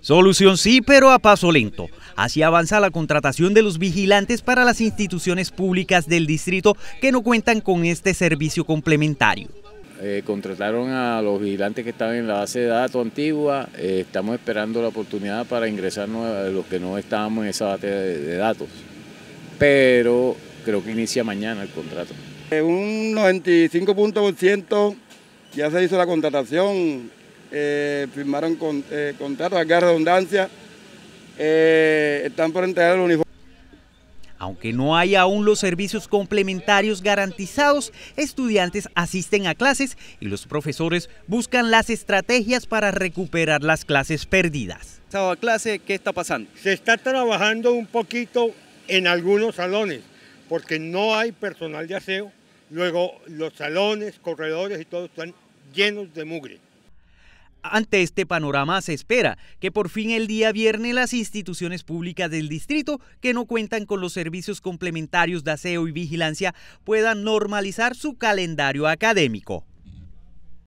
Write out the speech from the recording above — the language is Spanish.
Solución sí, pero a paso lento. Así avanza la contratación de los vigilantes para las instituciones públicas del distrito que no cuentan con este servicio complementario. Eh, contrataron a los vigilantes que estaban en la base de datos antigua, eh, estamos esperando la oportunidad para ingresar a los que no estábamos en esa base de, datos, pero creo que inicia mañana el contrato. Eh, un 95% ya se hizo la contratación, eh, firmaron con, eh, contratos, de redundancia, eh, están por entregar el uniforme. Aunque no hay aún los servicios complementarios garantizados, estudiantes asisten a clases y los profesores buscan las estrategias para recuperar las clases perdidas. Sábado clase, ¿qué está pasando? Se está trabajando un poquito en algunos salones, porque no hay personal de aseo. Luego los salones, corredores y todo están llenos de mugre. Ante este panorama se espera que por fin el día viernes las instituciones públicas del distrito que no cuentan con los servicios complementarios de aseo y vigilancia puedan normalizar su calendario académico.